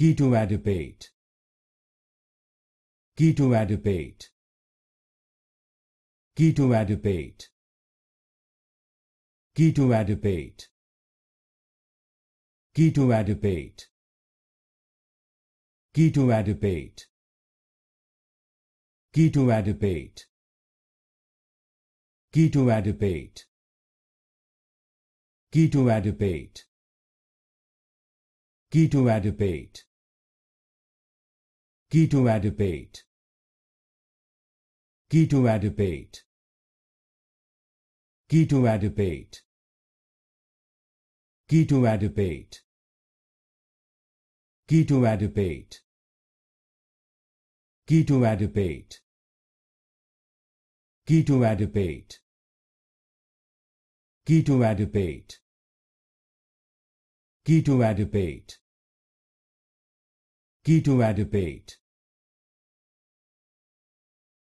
to to to to to to Ketoadipate Ketoadipate Ketoadipate Ketoadipate Ketoadipate Ketoadipate Ketoadipate Ketoadipate Ketoadipate Ketoadipate Adipate. Adipate. Adipate. Ketoadipate Adipate. Ketoadipate Adipate. Ketoadipate Adipate. Ketoadipate Adipate. Ketoadipate Adipate.